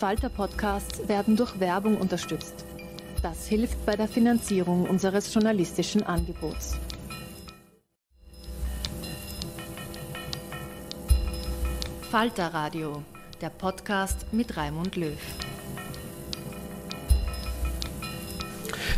Falter Podcasts werden durch Werbung unterstützt. Das hilft bei der Finanzierung unseres journalistischen Angebots. Falter Radio, der Podcast mit Raimund Löw.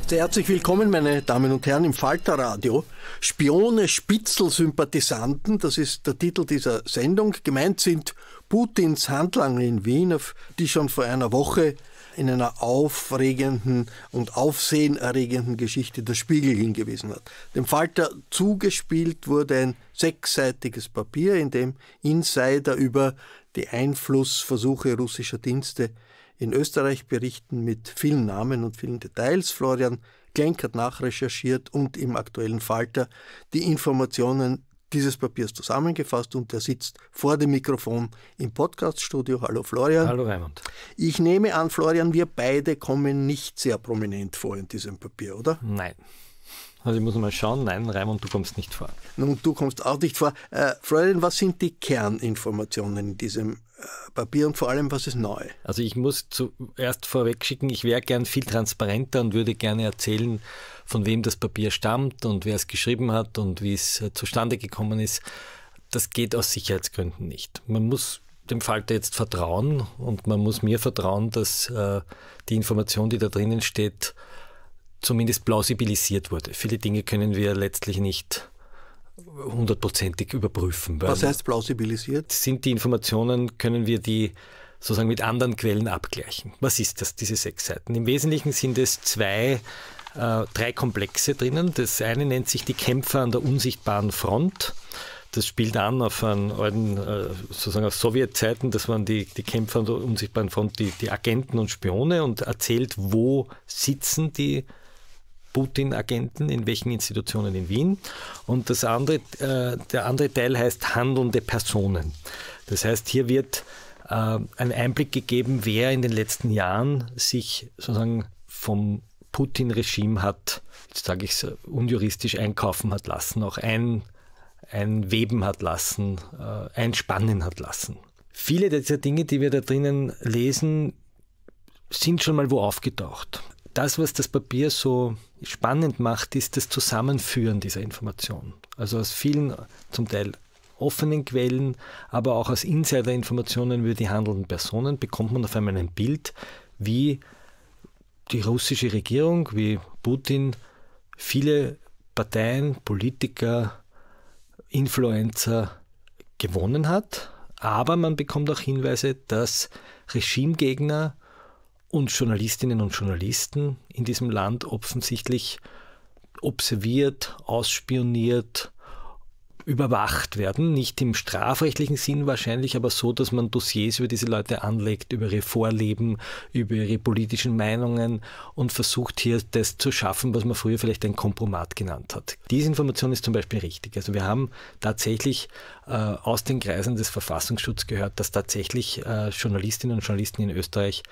Sehr herzlich willkommen, meine Damen und Herren, im Falter Radio. Spione, Spitzel, Sympathisanten, das ist der Titel dieser Sendung. Gemeint sind Putins Handlanger in Wien, die schon vor einer Woche in einer aufregenden und aufsehenerregenden Geschichte der Spiegel hingewiesen hat. Dem Falter zugespielt wurde ein sechsseitiges Papier, in dem Insider über die Einflussversuche russischer Dienste in Österreich berichten mit vielen Namen und vielen Details. Florian Klenk hat nachrecherchiert und im aktuellen Falter die Informationen dieses Papiers zusammengefasst und der sitzt vor dem Mikrofon im Podcaststudio. Hallo Florian. Hallo Raimund. Ich nehme an, Florian, wir beide kommen nicht sehr prominent vor in diesem Papier, oder? Nein. Also ich muss mal schauen. Nein, Raimund, du kommst nicht vor. Nun, du kommst auch nicht vor. Äh, Florian, was sind die Kerninformationen in diesem äh, Papier und vor allem, was ist neu? Also ich muss zuerst vorweg schicken, ich wäre gern viel transparenter und würde gerne erzählen, von wem das Papier stammt und wer es geschrieben hat und wie es äh, zustande gekommen ist, das geht aus Sicherheitsgründen nicht. Man muss dem Falter jetzt vertrauen und man muss mir vertrauen, dass äh, die Information, die da drinnen steht, zumindest plausibilisiert wurde. Viele Dinge können wir letztlich nicht hundertprozentig überprüfen. Was heißt plausibilisiert? Sind die Informationen, können wir die sozusagen mit anderen Quellen abgleichen. Was ist das, diese sechs Seiten? Im Wesentlichen sind es zwei äh, drei Komplexe drinnen. Das eine nennt sich die Kämpfer an der unsichtbaren Front. Das spielt an auf einen alten, äh, sozusagen aus Sowjetzeiten, das waren die, die Kämpfer an der unsichtbaren Front, die, die Agenten und Spione und erzählt, wo sitzen die Putin-Agenten, in welchen Institutionen in Wien. Und das andere, äh, der andere Teil heißt handelnde Personen. Das heißt, hier wird ein Einblick gegeben, wer in den letzten Jahren sich sozusagen vom Putin-Regime hat, jetzt sage ich es äh, unjuristisch, einkaufen hat lassen, auch ein, einweben hat lassen, äh, einspannen hat lassen. Viele dieser Dinge, die wir da drinnen lesen, sind schon mal wo aufgetaucht. Das, was das Papier so spannend macht, ist das Zusammenführen dieser Informationen. Also aus vielen, zum Teil offenen Quellen, aber auch aus Insider-Informationen über die handelnden Personen bekommt man auf einmal ein Bild, wie die russische Regierung, wie Putin, viele Parteien, Politiker, Influencer gewonnen hat. Aber man bekommt auch Hinweise, dass Regimegegner und Journalistinnen und Journalisten in diesem Land offensichtlich observiert, ausspioniert, überwacht werden, nicht im strafrechtlichen Sinn wahrscheinlich, aber so, dass man Dossiers über diese Leute anlegt, über ihre Vorleben, über ihre politischen Meinungen und versucht hier das zu schaffen, was man früher vielleicht ein Kompromat genannt hat. Diese Information ist zum Beispiel richtig. Also wir haben tatsächlich äh, aus den Kreisen des Verfassungsschutzes gehört, dass tatsächlich äh, Journalistinnen und Journalisten in Österreich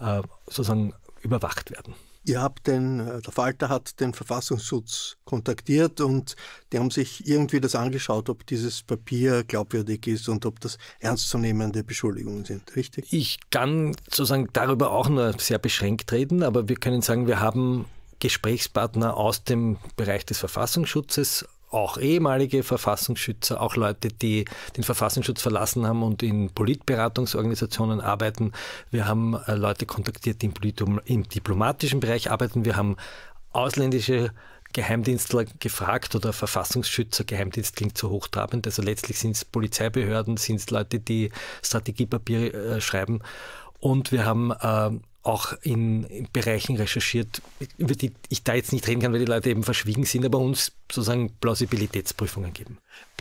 äh, sozusagen überwacht werden. Ihr habt den, äh, der Falter hat den Verfassungsschutz kontaktiert und die haben sich irgendwie das angeschaut, ob dieses Papier glaubwürdig ist und ob das ernstzunehmende Beschuldigungen sind, richtig? Ich kann sozusagen darüber auch nur sehr beschränkt reden, aber wir können sagen, wir haben Gesprächspartner aus dem Bereich des Verfassungsschutzes, auch ehemalige Verfassungsschützer, auch Leute, die den Verfassungsschutz verlassen haben und in Politberatungsorganisationen arbeiten. Wir haben äh, Leute kontaktiert, die im, Politum, im diplomatischen Bereich arbeiten. Wir haben ausländische Geheimdienstler gefragt oder Verfassungsschützer, Geheimdienst klingt so hochtrabend. Also letztlich sind es Polizeibehörden, sind es Leute, die Strategiepapiere äh, schreiben. Und wir haben äh, auch in, in, Bereichen recherchiert, über die ich da jetzt nicht reden kann, weil die Leute eben verschwiegen sind, aber uns sozusagen Plausibilitätsprüfungen geben.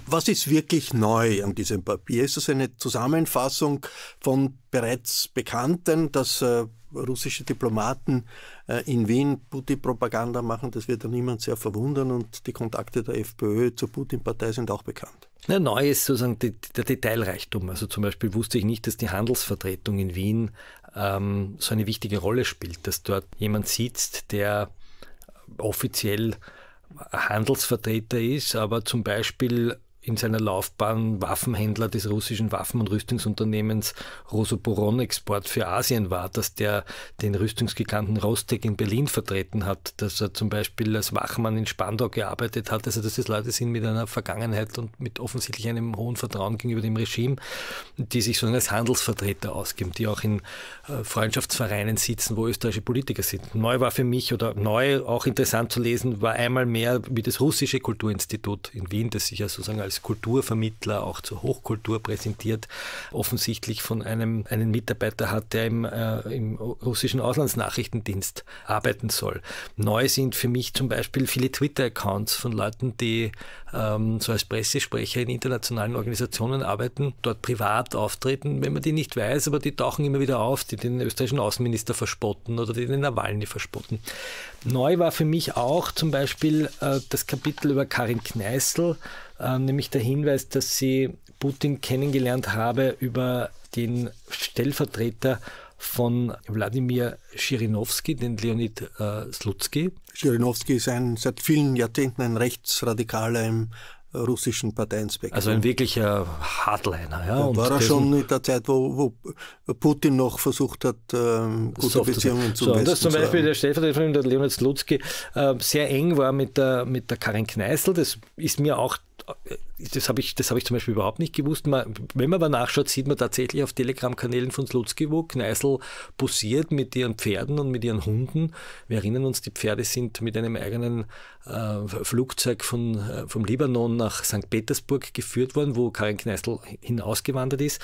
Was ist wirklich neu an diesem Papier? Ist das eine Zusammenfassung von bereits Bekannten, dass äh, russische Diplomaten äh, in Wien Putin-Propaganda machen? Das wird dann niemand sehr verwundern und die Kontakte der FPÖ zur Putin-Partei sind auch bekannt. Na, neu ist sozusagen die, der Detailreichtum. Also zum Beispiel wusste ich nicht, dass die Handelsvertretung in Wien ähm, so eine wichtige Rolle spielt, dass dort jemand sitzt, der offiziell Handelsvertreter ist, aber zum Beispiel in seiner Laufbahn Waffenhändler des russischen Waffen- und Rüstungsunternehmens Rosoboron-Export für Asien war, dass der den Rüstungsgiganten Rostec in Berlin vertreten hat, dass er zum Beispiel als Wachmann in Spandau gearbeitet hat, also dass das Leute sind mit einer Vergangenheit und mit offensichtlich einem hohen Vertrauen gegenüber dem Regime, die sich so als Handelsvertreter ausgeben, die auch in äh, Freundschaftsvereinen sitzen, wo österreichische Politiker sind. Neu war für mich oder neu auch interessant zu lesen, war einmal mehr, wie das russische Kulturinstitut in Wien, das sich ja sozusagen als als Kulturvermittler auch zur Hochkultur präsentiert, offensichtlich von einem einen Mitarbeiter hat, der im, äh, im russischen Auslandsnachrichtendienst arbeiten soll. Neu sind für mich zum Beispiel viele Twitter-Accounts von Leuten, die ähm, so als Pressesprecher in internationalen Organisationen arbeiten, dort privat auftreten, wenn man die nicht weiß, aber die tauchen immer wieder auf, die den österreichischen Außenminister verspotten oder die den Nawalny verspotten. Neu war für mich auch zum Beispiel äh, das Kapitel über Karin Kneißl, äh, nämlich der Hinweis, dass sie Putin kennengelernt habe über den Stellvertreter von Wladimir Schirinowski, den Leonid äh, Slutsky. Schirinowski ist ein, seit vielen Jahrzehnten ein Rechtsradikaler im russischen Parteienspektrum. Also ein wirklicher Hardliner. Ja? Und war er schon in der Zeit, wo, wo Putin noch versucht hat, ähm, gute Soft Beziehungen zu so, Westen Dass zum Beispiel der Stellvertreter von ihm, der Leonid Slutsky, äh, sehr eng war mit der, mit der Karin Kneißl, das ist mir auch das habe ich, hab ich zum Beispiel überhaupt nicht gewusst. Man, wenn man aber nachschaut, sieht man tatsächlich auf Telegram-Kanälen von Slutzki, wo Kneißl posiert mit ihren Pferden und mit ihren Hunden. Wir erinnern uns, die Pferde sind mit einem eigenen äh, Flugzeug von, äh, vom Libanon nach St. Petersburg geführt worden, wo Karin Kneißl hinausgewandert ist.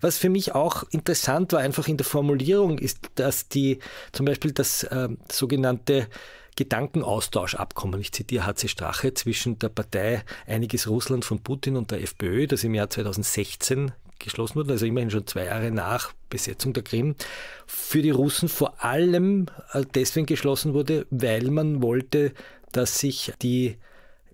Was für mich auch interessant war, einfach in der Formulierung, ist, dass die zum Beispiel das äh, sogenannte Gedankenaustauschabkommen, ich zitiere HC Strache, zwischen der Partei Einiges Russland von Putin und der FPÖ, das im Jahr 2016 geschlossen wurde, also immerhin schon zwei Jahre nach Besetzung der Krim, für die Russen vor allem äh, deswegen geschlossen wurde, weil man wollte, dass sich die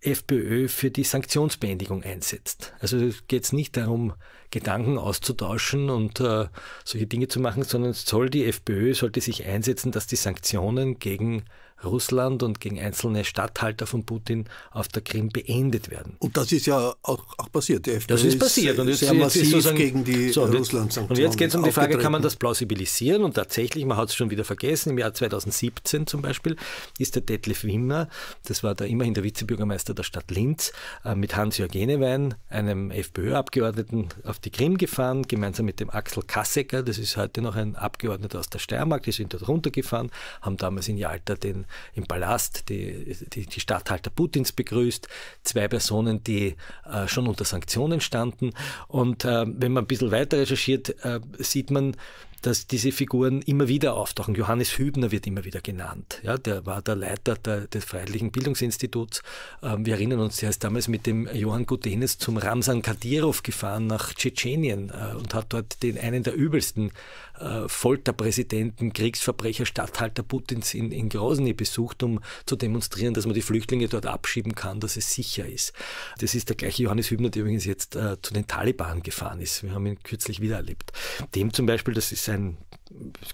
FPÖ für die Sanktionsbeendigung einsetzt. Also es geht nicht darum, Gedanken auszutauschen und äh, solche Dinge zu machen, sondern soll die FPÖ sollte sich einsetzen, dass die Sanktionen gegen Russland und gegen einzelne Statthalter von Putin auf der Krim beendet werden. Und das ist ja auch, auch passiert. Die FPÖ das ist passiert. Und jetzt, sehr massiv jetzt ist gegen die so, Russland-Sanktionen. Und jetzt geht es um die Frage, kann man das plausibilisieren? Und tatsächlich, man hat es schon wieder vergessen, im Jahr 2017 zum Beispiel ist der Detlef Wimmer, das war da immerhin der Vizebürgermeister der Stadt Linz, äh, mit Hans-Jörg Enewein, einem FPÖ-Abgeordneten, auf die Krim gefahren, gemeinsam mit dem Axel Kassecker, das ist heute noch ein Abgeordneter aus der Steiermark, die sind dort runtergefahren, haben damals in Jalta den im Palast die, die, die Statthalter Putins begrüßt, zwei Personen, die äh, schon unter Sanktionen standen. Und äh, wenn man ein bisschen weiter recherchiert, äh, sieht man, dass diese Figuren immer wieder auftauchen. Johannes Hübner wird immer wieder genannt. Ja, der war der Leiter der, des Freiheitlichen Bildungsinstituts. Ähm, wir erinnern uns, er ist damals mit dem Johann Gutenes zum Ramsan Kadirov gefahren nach Tschetschenien äh, und hat dort den einen der übelsten äh, Folterpräsidenten, Kriegsverbrecher, Statthalter Putins in, in Grozny besucht, um zu demonstrieren, dass man die Flüchtlinge dort abschieben kann, dass es sicher ist. Das ist der gleiche Johannes Hübner, der übrigens jetzt äh, zu den Taliban gefahren ist. Wir haben ihn kürzlich wieder erlebt. Dem zum Beispiel, das ist ein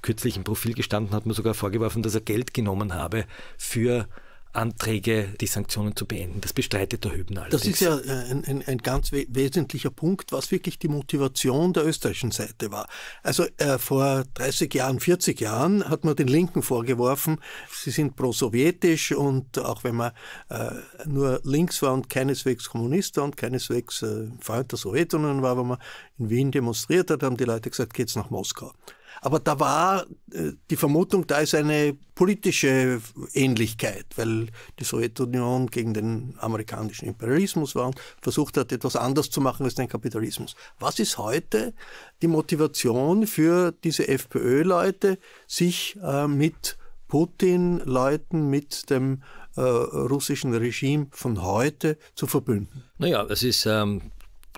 kürzlich im Profil gestanden, hat man sogar vorgeworfen, dass er Geld genommen habe für Anträge, die Sanktionen zu beenden. Das bestreitet der Hübner. Allerdings. Das ist ja äh, ein, ein, ein ganz we wesentlicher Punkt, was wirklich die Motivation der österreichischen Seite war. Also äh, vor 30 Jahren, 40 Jahren hat man den Linken vorgeworfen, sie sind pro-sowjetisch und auch wenn man äh, nur links war und keineswegs Kommunist war und keineswegs äh, Freund der Sowjetunion war, wenn man in Wien demonstriert hat, haben die Leute gesagt, geht's nach Moskau. Aber da war äh, die Vermutung, da ist eine politische Ähnlichkeit, weil die Sowjetunion gegen den amerikanischen Imperialismus war und versucht hat, etwas anders zu machen als den Kapitalismus. Was ist heute die Motivation für diese FPÖ-Leute, sich äh, mit Putin-Leuten, mit dem äh, russischen Regime von heute zu verbünden? Naja, es ist. Ähm,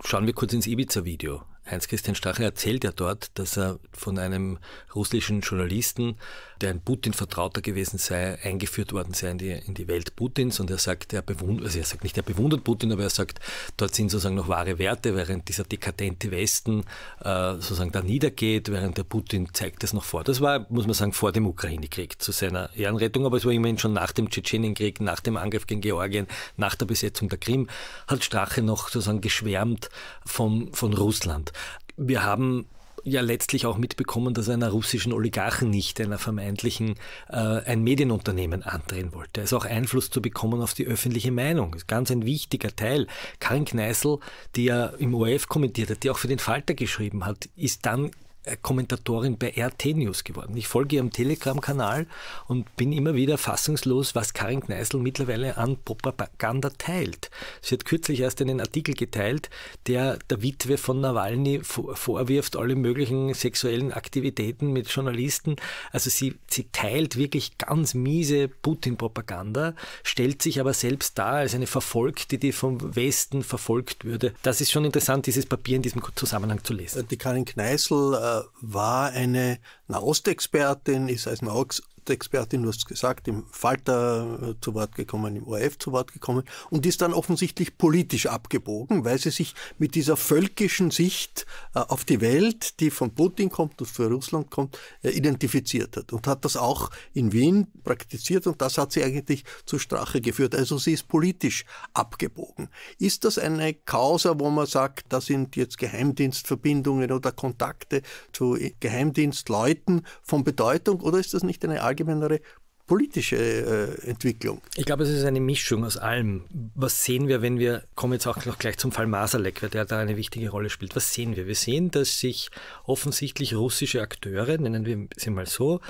schauen wir kurz ins Ibiza-Video. Heinz-Christian Strache erzählt ja dort, dass er von einem russischen Journalisten der ein Putin-Vertrauter gewesen sei, eingeführt worden sei in die, in die Welt Putins. Und er sagt, er bewundert, also er sagt nicht, er bewundert Putin, aber er sagt, dort sind sozusagen noch wahre Werte, während dieser dekadente Westen äh, sozusagen da niedergeht, während der Putin zeigt das noch vor. Das war, muss man sagen, vor dem Ukraine-Krieg zu seiner Ehrenrettung, aber es war immerhin schon nach dem Tschetschenienkrieg, nach dem Angriff gegen Georgien, nach der Besetzung der Krim, hat Strache noch sozusagen geschwärmt von, von Russland. Wir haben ja letztlich auch mitbekommen, dass einer russischen Oligarchen nicht einer vermeintlichen äh, ein Medienunternehmen andrehen wollte. Also auch Einfluss zu bekommen auf die öffentliche Meinung. Ist ganz ein wichtiger Teil. Karin Kneißl, die ja im ORF kommentiert hat, die auch für den Falter geschrieben hat, ist dann äh, Kommentatorin bei RT News geworden. Ich folge ihrem Telegram-Kanal und bin immer wieder fassungslos, was Karin Kneißl mittlerweile an Propaganda teilt. Sie hat kürzlich erst einen Artikel geteilt, der der Witwe von Nawalny vorwirft, alle möglichen sexuellen Aktivitäten mit Journalisten. Also sie, sie teilt wirklich ganz miese Putin-Propaganda, stellt sich aber selbst dar als eine Verfolgte, die vom Westen verfolgt würde. Das ist schon interessant, dieses Papier in diesem Zusammenhang zu lesen. Die Karin Kneißl äh, war eine Nahostexpertin, ist als der Expertin, du hast gesagt, im Falter äh, zu Wort gekommen, im ORF zu Wort gekommen und ist dann offensichtlich politisch abgebogen, weil sie sich mit dieser völkischen Sicht äh, auf die Welt, die von Putin kommt und für Russland kommt, äh, identifiziert hat und hat das auch in Wien praktiziert und das hat sie eigentlich zur Strache geführt. Also sie ist politisch abgebogen. Ist das eine Causa, wo man sagt, da sind jetzt Geheimdienstverbindungen oder Kontakte zu Geheimdienstleuten von Bedeutung oder ist das nicht eine allgemeine allgemeinere politische äh, Entwicklung. Ich glaube, es ist eine Mischung aus allem. Was sehen wir, wenn wir, kommen jetzt auch noch gleich zum Fall Masalek, weil der da eine wichtige Rolle spielt. Was sehen wir? Wir sehen, dass sich offensichtlich russische Akteure, nennen wir sie mal so,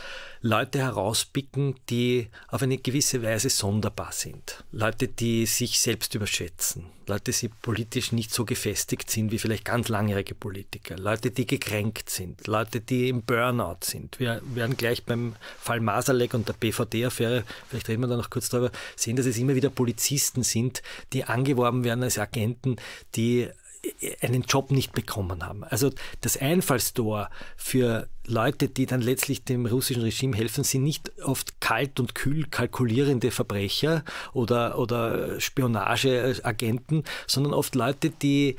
Leute herauspicken, die auf eine gewisse Weise sonderbar sind. Leute, die sich selbst überschätzen. Leute, die politisch nicht so gefestigt sind wie vielleicht ganz langjährige Politiker, Leute, die gekränkt sind, Leute, die im Burnout sind. Wir werden gleich beim Fall Masalek und der BVD-Affäre, vielleicht reden wir da noch kurz drüber, sehen, dass es immer wieder Polizisten sind, die angeworben werden als Agenten, die einen Job nicht bekommen haben. Also das Einfallstor für Leute, die dann letztlich dem russischen Regime helfen, sind nicht oft kalt und kühl kalkulierende Verbrecher oder, oder Spionageagenten, sondern oft Leute, die,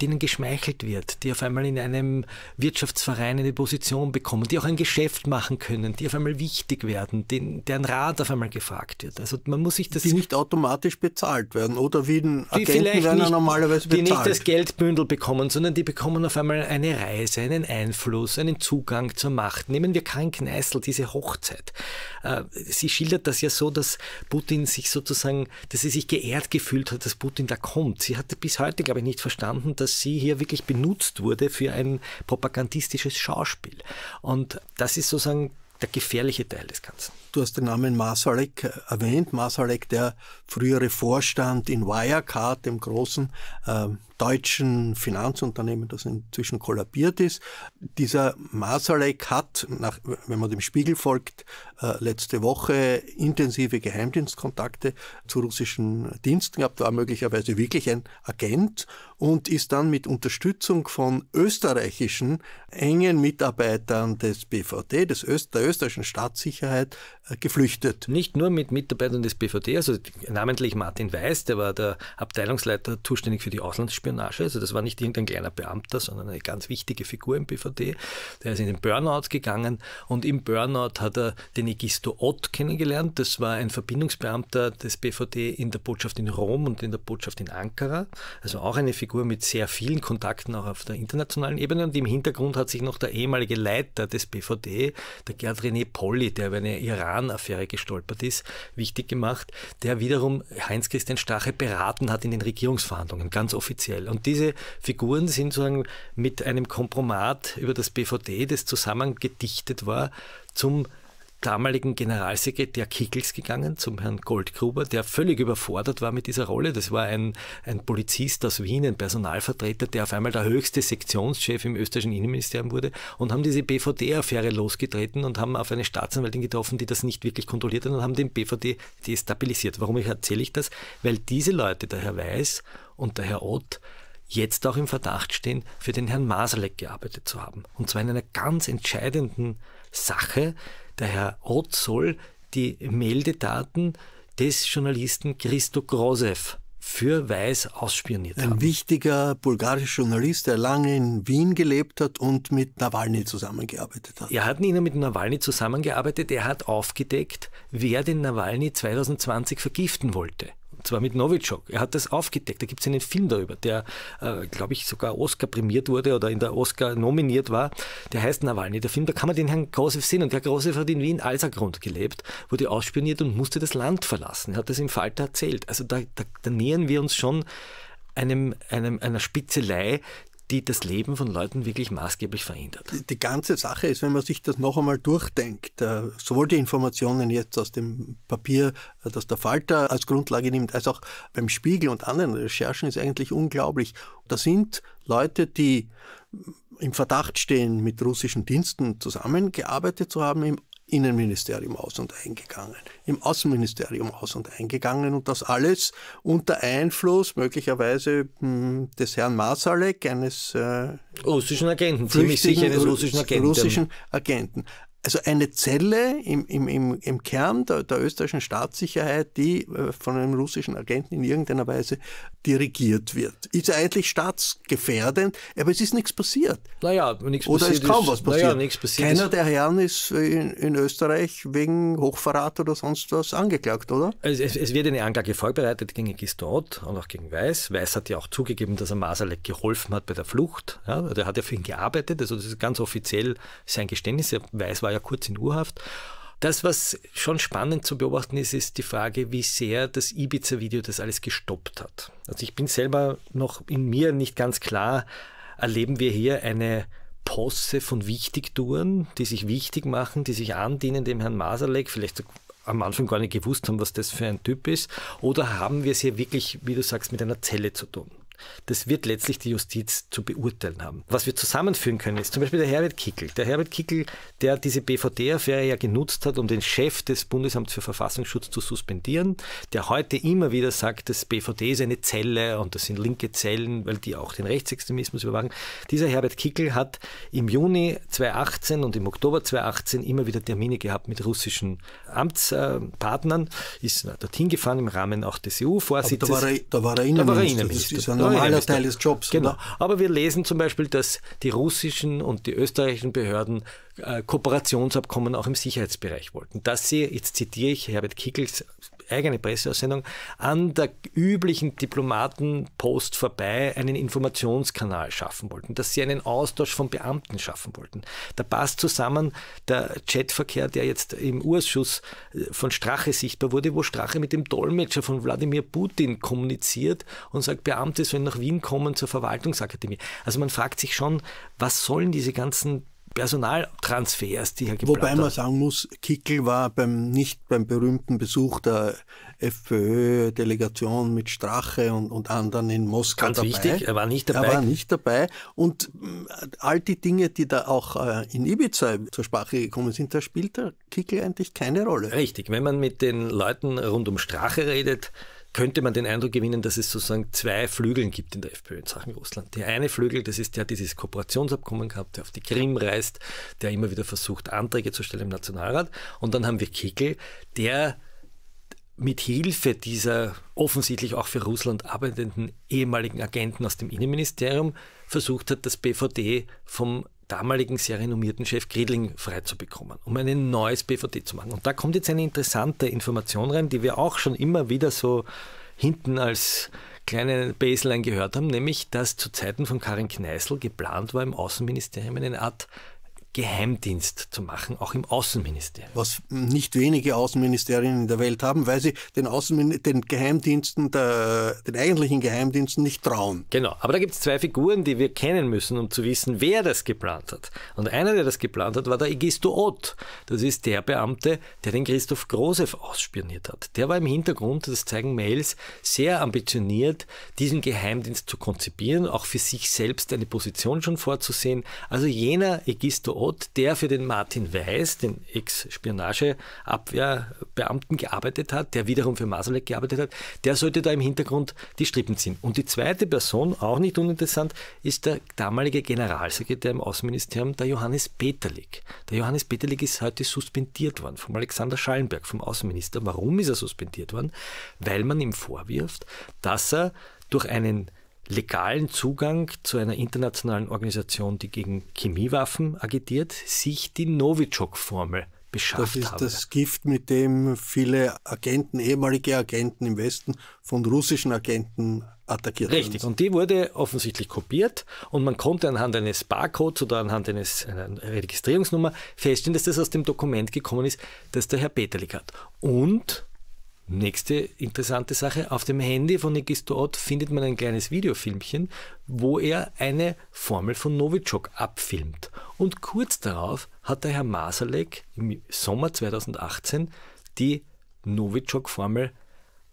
denen geschmeichelt wird, die auf einmal in einem Wirtschaftsverein eine Position bekommen, die auch ein Geschäft machen können, die auf einmal wichtig werden, den, deren Rat auf einmal gefragt wird. Also man muss sich das... Die nicht automatisch bezahlt werden oder wie ein Agenten werden nicht, normalerweise bezahlt. Die nicht das Geldbündel bekommen, sondern die bekommen auf einmal eine Reise, einen Einfluss, einen Zugang. Zugang zur Macht. Nehmen wir Karin Kneißl, diese Hochzeit. Äh, sie schildert das ja so, dass Putin sich sozusagen, dass sie sich geehrt gefühlt hat, dass Putin da kommt. Sie hatte bis heute, glaube ich, nicht verstanden, dass sie hier wirklich benutzt wurde für ein propagandistisches Schauspiel. Und das ist sozusagen der gefährliche Teil des Ganzen. Du hast den Namen Masalek äh, erwähnt. Masalek, der frühere Vorstand in Wirecard, dem großen äh, deutschen Finanzunternehmen, das inzwischen kollabiert ist. Dieser Masalek hat, nach, wenn man dem Spiegel folgt, äh, letzte Woche intensive Geheimdienstkontakte zu russischen Diensten gehabt, war möglicherweise wirklich ein Agent und ist dann mit Unterstützung von österreichischen engen Mitarbeitern des BVD, des Öst der österreichischen Staatssicherheit, äh, geflüchtet. Nicht nur mit Mitarbeitern des BVD, also namentlich Martin Weiß, der war der Abteilungsleiter zuständig für die Auslandsspionage. Also das war nicht irgendein kleiner Beamter, sondern eine ganz wichtige Figur im BVD. Der ist in den Burnout gegangen und im Burnout hat er den Egisto Ott kennengelernt. Das war ein Verbindungsbeamter des BVD in der Botschaft in Rom und in der Botschaft in Ankara. Also auch eine Figur mit sehr vielen Kontakten auch auf der internationalen Ebene. Und im Hintergrund hat sich noch der ehemalige Leiter des BVD, der Gerd René Polly, der über eine Iran Iran-Affäre gestolpert ist, wichtig gemacht, der wiederum Heinz-Christian Stache beraten hat in den Regierungsverhandlungen, ganz offiziell. Und diese Figuren sind sozusagen mit einem Kompromat über das BVD, das zusammengedichtet war, zum damaligen Generalsekretär Kickels gegangen, zum Herrn Goldgruber, der völlig überfordert war mit dieser Rolle. Das war ein, ein Polizist aus Wien, ein Personalvertreter, der auf einmal der höchste Sektionschef im österreichischen Innenministerium wurde und haben diese BVD-Affäre losgetreten und haben auf eine Staatsanwältin getroffen, die das nicht wirklich kontrolliert hat und haben den BVD destabilisiert. Warum erzähle ich das? Weil diese Leute, der Herr Weiß und der Herr Ott, jetzt auch im Verdacht stehen, für den Herrn Masalek gearbeitet zu haben. Und zwar in einer ganz entscheidenden Sache, der Herr Rotzoll die Meldedaten des Journalisten Christo Grosev für Weiß ausspioniert Ein haben. Ein wichtiger bulgarischer Journalist, der lange in Wien gelebt hat und mit Nawalny zusammengearbeitet hat. Er hat nicht nur mit Nawalny zusammengearbeitet, er hat aufgedeckt, wer den Nawalny 2020 vergiften wollte zwar mit Novichok. Er hat das aufgedeckt. Da gibt es einen Film darüber, der, äh, glaube ich, sogar Oscar prämiert wurde oder in der Oscar nominiert war. Der heißt Nawalny, der Film. Da kann man den Herrn Grosef sehen. Und Herr Grosef hat in Wien als Grund gelebt, wurde ausspioniert und musste das Land verlassen. Er hat das im Falter erzählt. Also da, da, da nähern wir uns schon einem, einem, einer Spitzelei, die das Leben von Leuten wirklich maßgeblich verändert. Die, die ganze Sache ist, wenn man sich das noch einmal durchdenkt, äh, sowohl die Informationen jetzt aus dem Papier, äh, das der Falter als Grundlage nimmt, als auch beim Spiegel und anderen Recherchen ist eigentlich unglaublich. Da sind Leute, die im Verdacht stehen, mit russischen Diensten zusammengearbeitet zu haben, im Innenministerium aus und eingegangen, im Außenministerium aus und eingegangen und das alles unter Einfluss möglicherweise hm, des Herrn Masalek, eines äh, russischen Agenten, ziemlich sicher eines russischen Agenten. russischen Agenten also eine Zelle im, im, im, Kern der, der österreichischen Staatssicherheit, die äh, von einem russischen Agenten in irgendeiner Weise dirigiert wird. Ist eigentlich staatsgefährdend, aber es ist nichts passiert. Naja, nichts Oder passiert ist kaum was passiert. Naja, nichts passiert Keiner der Herren ist äh, in, in, Österreich wegen Hochverrat oder sonst was angeklagt, oder? Es, es, es wird eine Anklage vorbereitet gegen Gistot und auch gegen Weiß. Weiß hat ja auch zugegeben, dass er Masalek geholfen hat bei der Flucht. Ja, der hat ja für ihn gearbeitet, also das ist ganz offiziell sein Geständnis. Weiß war ja kurz in Urhaft. Das, was schon spannend zu beobachten ist, ist die Frage, wie sehr das Ibiza-Video das alles gestoppt hat. Also ich bin selber noch in mir nicht ganz klar, erleben wir hier eine Posse von Wichtigtouren, die sich wichtig machen, die sich andienen dem Herrn Masalek, vielleicht am Anfang gar nicht gewusst haben, was das für ein Typ ist, oder haben wir es hier wirklich, wie du sagst, mit einer Zelle zu tun? Das wird letztlich die Justiz zu beurteilen haben. Was wir zusammenführen können, ist zum Beispiel der Herbert Kickel. Der Herbert Kickel, der diese BVD-Affäre ja genutzt hat, um den Chef des Bundesamts für Verfassungsschutz zu suspendieren, der heute immer wieder sagt, das BVD ist eine Zelle und das sind linke Zellen, weil die auch den Rechtsextremismus überwachen. Dieser Herbert Kickel hat im Juni 2018 und im Oktober 2018 immer wieder Termine gehabt mit russischen Amtspartnern, ist dorthin gefahren im Rahmen auch des EU-Vorsitzes. Da war er, da war er Da war er Innenminister normaler Teil des Jobs. Genau. Oder? Aber wir lesen zum Beispiel, dass die russischen und die österreichischen Behörden äh, Kooperationsabkommen auch im Sicherheitsbereich wollten. Dass sie, jetzt zitiere ich Herbert Kickels eigene Presseaussendung, an der üblichen Diplomatenpost vorbei einen Informationskanal schaffen wollten, dass sie einen Austausch von Beamten schaffen wollten. Da passt zusammen der Chatverkehr, der jetzt im Ausschuss äh, von Strache sichtbar wurde, wo Strache mit dem Dolmetscher von Wladimir Putin kommuniziert und sagt, Beamte sollen nach Wien kommen zur Verwaltungsakademie. Also man fragt sich schon, was sollen diese ganzen Personaltransfers, die er geplant Wobei man sagen muss, Kickel war beim, nicht beim berühmten Besuch der FPÖ-Delegation mit Strache und, und anderen in Moskau Ganz dabei. wichtig, er war nicht dabei. Er war nicht dabei. Und äh, all die Dinge, die da auch äh, in Ibiza zur Sprache gekommen sind, da spielt der Kickel eigentlich keine Rolle. Richtig, wenn man mit den Leuten rund um Strache redet, könnte man den Eindruck gewinnen, dass es sozusagen zwei Flügeln gibt in der FPÖ in Sachen Russland. Der eine Flügel, das ist der, dieses Kooperationsabkommen gehabt, der auf die Krim reist, der immer wieder versucht, Anträge zu stellen im Nationalrat. Und dann haben wir Kickel, der mit Hilfe dieser offensichtlich auch für Russland arbeitenden ehemaligen Agenten aus dem Innenministerium versucht hat, das BVD vom damaligen sehr renommierten Chef Gredling freizubekommen, um ein neues BVD zu machen. Und da kommt jetzt eine interessante Information rein, die wir auch schon immer wieder so hinten als kleine Baseline gehört haben, nämlich dass zu Zeiten von Karin Kneißl geplant war, im Außenministerium eine Art Geheimdienst zu machen, auch im Außenministerium. Was nicht wenige Außenministerien in der Welt haben, weil sie den, Außenmin den Geheimdiensten, der, den eigentlichen Geheimdiensten nicht trauen. Genau, aber da gibt es zwei Figuren, die wir kennen müssen, um zu wissen, wer das geplant hat. Und einer, der das geplant hat, war der Egisto Ott. Das ist der Beamte, der den Christoph Grosef ausspioniert hat. Der war im Hintergrund, das zeigen Mails, sehr ambitioniert, diesen Geheimdienst zu konzipieren, auch für sich selbst eine Position schon vorzusehen. Also jener Egisto Ott, Braut, der für den Martin Weiß, den Ex-Spionageabwehrbeamten gearbeitet hat, der wiederum für Masalek gearbeitet hat, der sollte da im Hintergrund die Strippen ziehen. Und die zweite Person, auch nicht uninteressant, ist der damalige Generalsekretär im Außenministerium, der Johannes Peterlik. Der Johannes Peterlik ist heute suspendiert worden vom Alexander Schallenberg, vom Außenminister. Warum ist er suspendiert worden? Weil man ihm vorwirft, dass er durch einen legalen Zugang zu einer internationalen Organisation, die gegen Chemiewaffen agitiert, sich die Novichok-Formel beschafft das ist habe. Das Gift, mit dem viele Agenten, ehemalige Agenten im Westen von russischen Agenten attackiert Richtig, und die wurde offensichtlich kopiert und man konnte anhand eines Barcodes oder anhand eines, einer Registrierungsnummer feststellen, dass das aus dem Dokument gekommen ist, das der Herr Peterlik hat. Und Nächste interessante Sache, auf dem Handy von Nigis Dort findet man ein kleines Videofilmchen, wo er eine Formel von Novichok abfilmt. Und kurz darauf hat der Herr Masalek im Sommer 2018 die Novichok-Formel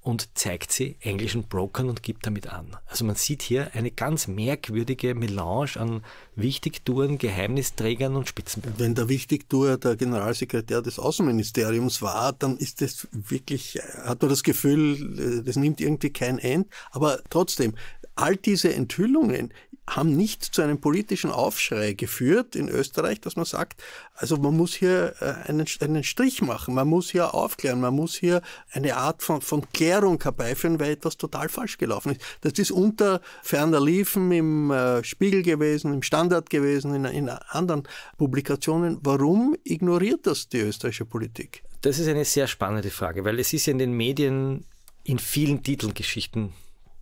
und zeigt sie englischen Brokern und gibt damit an. Also man sieht hier eine ganz merkwürdige Melange an Wichtigtouren, Geheimnisträgern und Spitzenbeamten. Wenn der Wichtigtour der Generalsekretär des Außenministeriums war, dann ist das wirklich, hat man das Gefühl, äh, das nimmt irgendwie kein End. Aber trotzdem, all diese Enthüllungen, haben nicht zu einem politischen Aufschrei geführt in Österreich, dass man sagt, also man muss hier äh, einen, einen Strich machen, man muss hier aufklären, man muss hier eine Art von, von Klärung herbeiführen, weil etwas total falsch gelaufen ist. Das ist unter ferner Liefen im äh, Spiegel gewesen, im Standard gewesen, in, in anderen Publikationen. Warum ignoriert das die österreichische Politik? Das ist eine sehr spannende Frage, weil es ist in den Medien in vielen Titelgeschichten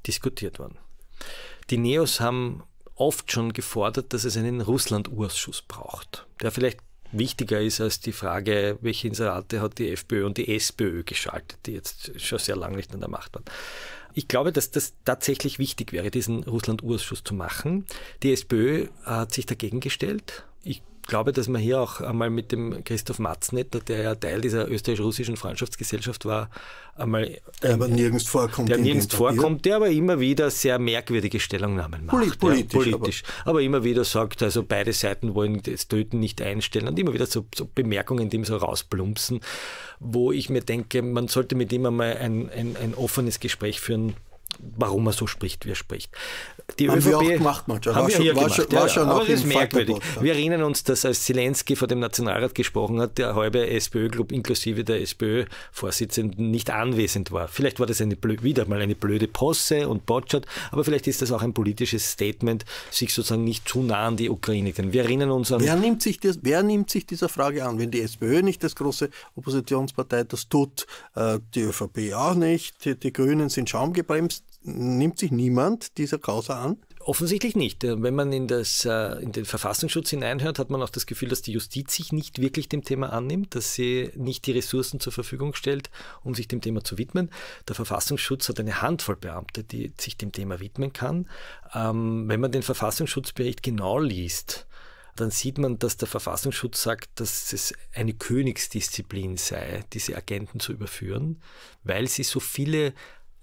diskutiert worden. Die Neos haben oft schon gefordert, dass es einen Russland-Urschuss braucht, der vielleicht wichtiger ist als die Frage, welche Inserate hat die FPÖ und die SPÖ geschaltet, die jetzt schon sehr lange nicht an der Macht waren. Ich glaube, dass das tatsächlich wichtig wäre, diesen Russland-Urschuss zu machen. Die SPÖ hat sich dagegen gestellt. Ich glaube, dass man hier auch einmal mit dem Christoph Matznetter, der ja Teil dieser österreichisch-russischen Freundschaftsgesellschaft war, einmal. Der aber nirgends vorkommt. Der nirgends vorkommt, der aber immer wieder sehr merkwürdige Stellungnahmen macht. Politisch. Ja, politisch aber, aber, immer wieder sagt, also beide Seiten wollen das Töten nicht einstellen und immer wieder so, so Bemerkungen, die ihm so rausplumpsen, wo ich mir denke, man sollte mit ihm einmal ein, ein, ein offenes Gespräch führen warum er so spricht, wie er spricht. Die haben ÖVP, wir auch gemacht, manchmal. Haben war wir schon, hier war gemacht. Schon, war ja, schon aber das ist merkwürdig. Ja. Wir erinnern uns, dass als Zelensky vor dem Nationalrat gesprochen hat, der halbe SPÖ-Club inklusive der SPÖ-Vorsitzenden nicht anwesend war. Vielleicht war das eine, wieder mal eine blöde Posse und Botschat, aber vielleicht ist das auch ein politisches Statement, sich sozusagen nicht zu nah an die Ukraine. Denn wir erinnern uns an... Wer nimmt sich, das, wer nimmt sich dieser Frage an? Wenn die SPÖ nicht das große Oppositionspartei das tut, äh, die ÖVP auch nicht, die, die Grünen sind schaumgebremst, nimmt sich niemand dieser Causa an? Offensichtlich nicht. Äh, wenn man in, das, äh, in den Verfassungsschutz hineinhört, hat man auch das Gefühl, dass die Justiz sich nicht wirklich dem Thema annimmt, dass sie nicht die Ressourcen zur Verfügung stellt, um sich dem Thema zu widmen. Der Verfassungsschutz hat eine Handvoll Beamte, die sich dem Thema widmen kann. Ähm, wenn man den Verfassungsschutzbericht genau liest, dann sieht man, dass der Verfassungsschutz sagt, dass es eine Königsdisziplin sei, diese Agenten zu überführen, weil sie so viele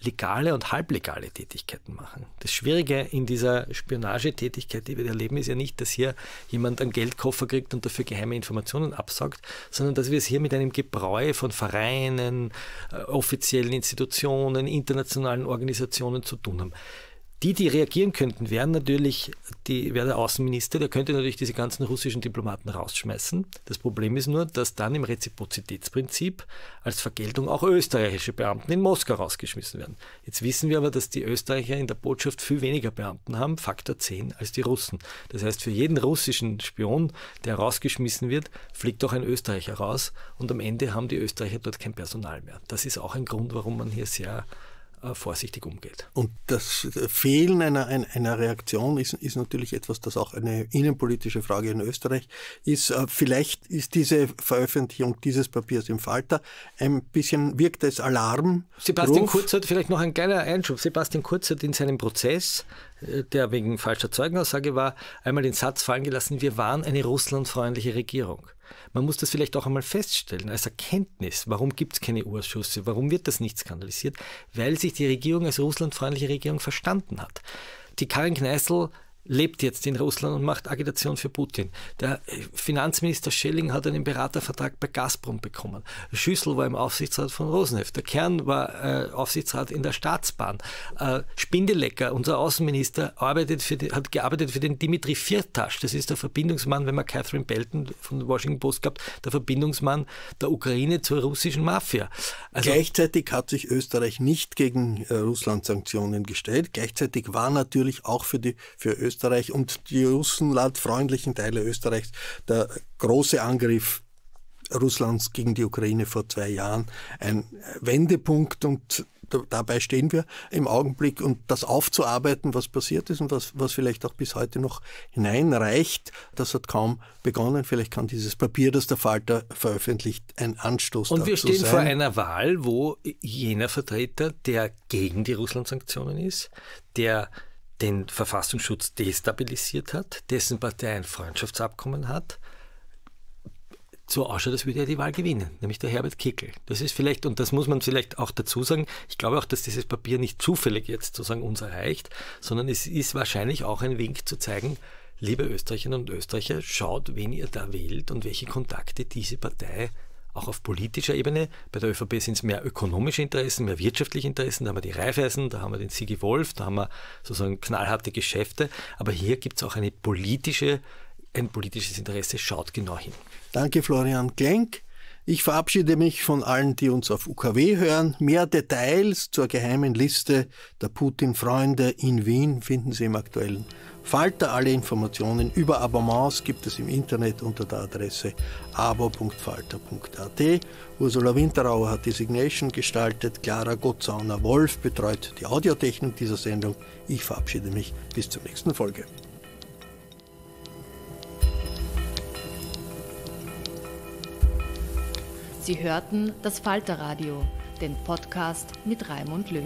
legale und halblegale Tätigkeiten machen. Das Schwierige in dieser Spionagetätigkeit, die wir erleben, ist ja nicht, dass hier jemand einen Geldkoffer kriegt und dafür geheime Informationen absaugt, sondern dass wir es hier mit einem Gebräu von Vereinen, äh, offiziellen Institutionen, internationalen Organisationen zu tun haben. Die, die reagieren könnten, wären natürlich die, wäre der Außenminister, der könnte natürlich diese ganzen russischen Diplomaten rausschmeißen. Das Problem ist nur, dass dann im Reziprozitätsprinzip als Vergeltung auch österreichische Beamten in Moskau rausgeschmissen werden. Jetzt wissen wir aber, dass die Österreicher in der Botschaft viel weniger Beamten haben, Faktor 10, als die Russen. Das heißt, für jeden russischen Spion, der rausgeschmissen wird, fliegt auch ein Österreicher raus und am Ende haben die Österreicher dort kein Personal mehr. Das ist auch ein Grund, warum man hier sehr äh, vorsichtig umgeht. Und das Fehlen einer, einer Reaktion ist, ist natürlich etwas, das auch eine innenpolitische Frage in Österreich ist. Äh, vielleicht ist diese Veröffentlichung dieses Papiers im Falter ein bisschen, wirkt als Alarm. Sebastian Kurz hat vielleicht noch ein kleiner Einschub. Sebastian Kurz hat in seinem Prozess, äh, der wegen falscher Zeugenaussage war, einmal den Satz fallen gelassen, wir waren eine russlandfreundliche Regierung. Man muss das vielleicht auch einmal feststellen als Erkenntnis. Warum gibt es keine Ausschüsse? Warum wird das nicht skandalisiert? Weil sich die Regierung als russlandfreundliche Regierung verstanden hat. Die Karin Kneißl lebt jetzt in Russland und macht Agitation für Putin. Der äh, Finanzminister Schelling hat einen Beratervertrag bei Gazprom bekommen. Schüssel war im Aufsichtsrat von Rosneft. Der Kern war äh, Aufsichtsrat in der Staatsbahn. Äh, Spindelecker, unser Außenminister, arbeitet für die, hat gearbeitet für den Dimitri Viertasch. Das ist der Verbindungsmann, wenn man Catherine Belton von Washington Post gab, der Verbindungsmann der Ukraine zur russischen Mafia. Also, Gleichzeitig hat sich Österreich nicht gegen äh, Russland Sanktionen gestellt. Gleichzeitig war natürlich auch für, die, für Österreich Österreich und die russenlandfreundlichen Teile Österreichs. Der große Angriff Russlands gegen die Ukraine vor zwei Jahren ein Wendepunkt und dabei stehen wir im Augenblick und das aufzuarbeiten, was passiert ist und was, was vielleicht auch bis heute noch hineinreicht, das hat kaum begonnen. Vielleicht kann dieses Papier, das der Falter veröffentlicht, ein Anstoß Und wir stehen sein. vor einer Wahl, wo jener Vertreter, der gegen die Russland-Sanktionen ist, der den Verfassungsschutz destabilisiert hat, dessen Partei ein Freundschaftsabkommen hat, so ausschaut, als würde er die Wahl gewinnen, nämlich der Herbert Kickel. Das ist vielleicht, und das muss man vielleicht auch dazu sagen, ich glaube auch, dass dieses Papier nicht zufällig jetzt sozusagen uns erreicht, sondern es ist wahrscheinlich auch ein Wink zu zeigen, liebe Österreicherinnen und Österreicher, schaut, wen ihr da wählt und welche Kontakte diese Partei auch auf politischer Ebene. Bei der ÖVP sind es mehr ökonomische Interessen, mehr wirtschaftliche Interessen. Da haben wir die Raiffeisen, da haben wir den Sigi Wolf, da haben wir sozusagen knallharte Geschäfte. Aber hier gibt es auch eine politische, ein politisches Interesse. Schaut genau hin. Danke, Florian Klenk. Ich verabschiede mich von allen, die uns auf UKW hören. Mehr Details zur geheimen Liste der Putin-Freunde in Wien finden Sie im aktuellen Falter. Alle Informationen über Abonnements gibt es im Internet unter der Adresse abo.falter.at. Ursula Winterauer hat die Signation gestaltet. Clara gottsauner wolf betreut die Audiotechnik dieser Sendung. Ich verabschiede mich bis zur nächsten Folge. Sie hörten das Falterradio, den Podcast mit Raimund Löw.